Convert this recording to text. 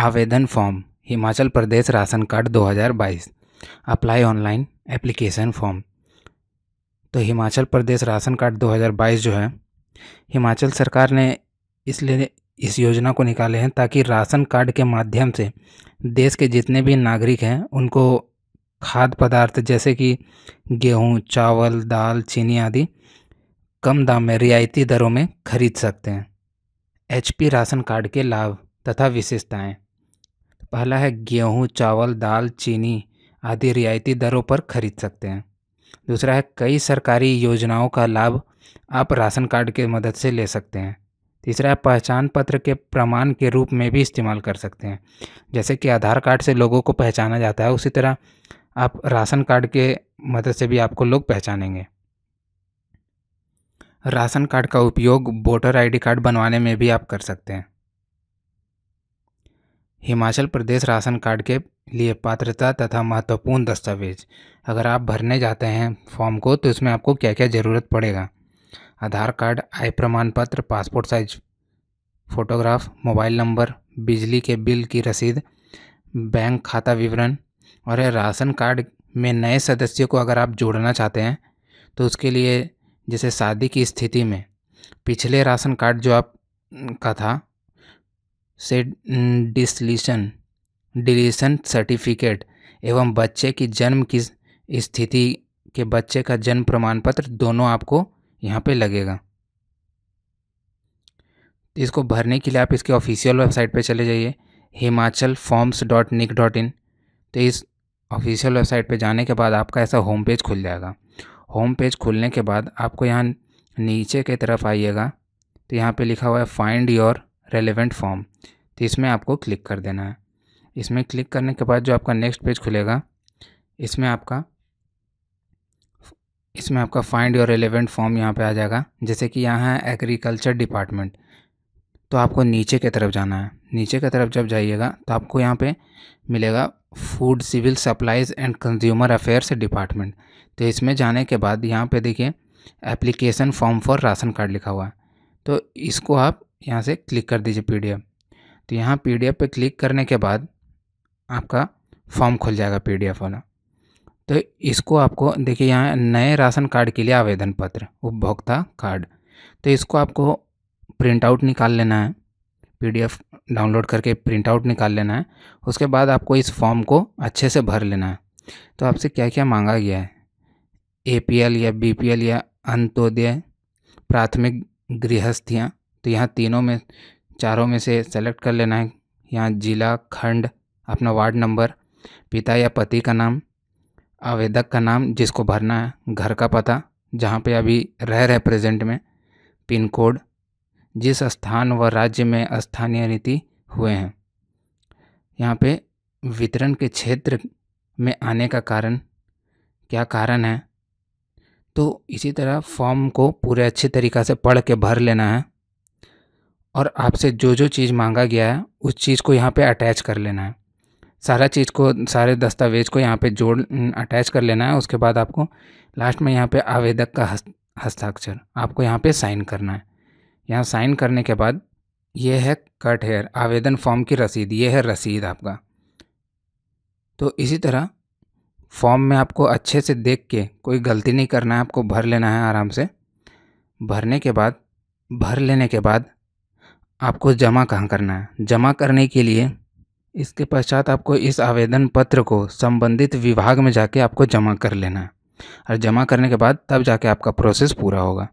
आवेदन form Himachal Pradesh ration card 2022 apply online application form तो Himachal Pradesh ration card 2022 जो है हिमाचल सरकार ने इसलिए इस योजना को निकाले हैं ताकि राशन कार्ड के माध्यम से देश के जितने भी नागरिक हैं उनको खाद्य पदार्थ जैसे कि गेहूं चावल दाल चीनी आदि कम दाम में रियायती दरों में खरीद सकते हैं एचपी राशन कार्ड के लाभ तथा विशेषताएं पहला है गेहूँ चावल दाल चीनी आदि रियायती दरों पर खरीद सकते हैं दूसरा है कई सरकारी योजनाओं का लाभ आप राशन कार्ड के मदद से ले सकते हैं तीसरा है पहचान पत्र के प्रमाण के रूप में भी इस्तेमाल कर सकते हैं जैसे कि आधार कार्ड से लोगों को पहचाना जाता है उसी तरह आप राशन कार्ड के मदद से भी आपको लोग पहचानेंगे राशन कार्ड का उपयोग वोटर आईडी कार्ड बनवाने में भी आप कर सकते हैं हिमाचल प्रदेश राशन कार्ड के लिए पात्रता तथा महत्वपूर्ण दस्तावेज अगर आप भरने जाते हैं फॉर्म को तो इसमें आपको क्या क्या ज़रूरत पड़ेगा आधार कार्ड आय प्रमाण पत्र passport size photograph mobile number बिजली के बिल की रसीद बैंक खाता विवरण और राशन कार्ड में नए सदस्य को अगर आप जोड़ना चाहते हैं तो उसके लिए जैसे शादी की स्थिति में पिछले राशन कार्ड जो आप का था से डिसलिशन डिलीशन सर्टिफिकेट एवं बच्चे की जन्म की स्थिति के बच्चे का जन्म प्रमाण पत्र दोनों आपको यहाँ पे लगेगा इसको भरने के लिए आप इसके ऑफिशियल वेबसाइट पे चले जाइए Himachal forms dot nic dot in तो इस ऑफिशियल वेबसाइट पे जाने के बाद आपका ऐसा होम पेज खुल जाएगा होम पेज खुलने के बाद आपको यहाँ नीचे की तरफ आइएगा तो यहाँ पे लिखा हुआ है फाइंड योर रेलिवेंट फॉर्म तो इसमें आपको क्लिक कर देना है इसमें क्लिक करने के बाद जो आपका नेक्स्ट पेज खुलेगा इसमें आपका इसमें आपका फाइंड योर रेलिवेंट फॉर्म यहाँ पे आ जाएगा जैसे कि यहाँ है एग्रीकल्चर डिपार्टमेंट तो आपको नीचे की तरफ जाना है नीचे की तरफ जब जाइएगा तो आपको यहाँ पे मिलेगा food civil supplies and consumer affairs department तो इसमें जाने के बाद यहाँ पे देखिए application form for ration card लिखा हुआ है तो इसको आप यहाँ से क्लिक कर दीजिए पी तो यहाँ पी डी पे क्लिक करने के बाद आपका फॉर्म खुल जाएगा पी डी वाला तो इसको आपको देखिए यहाँ नए राशन कार्ड के लिए आवेदन पत्र उपभोक्ता कार्ड तो इसको आपको प्रिंट आउट निकाल लेना है पीडीएफ डाउनलोड करके प्रिंट आउट निकाल लेना है उसके बाद आपको इस फॉर्म को अच्छे से भर लेना है तो आपसे क्या क्या मांगा गया है ए या बी या अंत्योदय प्राथमिक गृहस्थियाँ तो यहाँ तीनों में चारों में से सेलेक्ट कर लेना है यहाँ जिला खंड अपना वार्ड नंबर पिता या पति का नाम आवेदक का नाम जिसको भरना है घर का पता जहाँ पे अभी रह रहे प्रेजेंट में पिन कोड जिस स्थान व राज्य में स्थानीय नीति हुए हैं यहाँ पे वितरण के क्षेत्र में आने का कारण क्या कारण है तो इसी तरह फॉर्म को पूरे अच्छे तरीक़ा से पढ़ के भर लेना है और आपसे जो जो चीज़ मांगा गया है उस चीज़ को यहाँ पे अटैच कर लेना है सारा चीज़ को सारे दस्तावेज को यहाँ पे जोड़ अटैच कर लेना है उसके बाद आपको लास्ट में यहाँ पे आवेदक का हस्ताक्षर आपको यहाँ पे साइन करना है यहाँ साइन करने के बाद ये है कट हेयर आवेदन फॉर्म की रसीद ये है रसीद आपका तो इसी तरह फॉर्म में आपको अच्छे से देख के कोई गलती नहीं करना है आपको भर लेना है आराम से भरने के बाद भर लेने के बाद आपको जमा कहाँ करना है जमा करने के लिए इसके पश्चात आपको इस आवेदन पत्र को संबंधित विभाग में जाके आपको जमा कर लेना है और जमा करने के बाद तब जाके आपका प्रोसेस पूरा होगा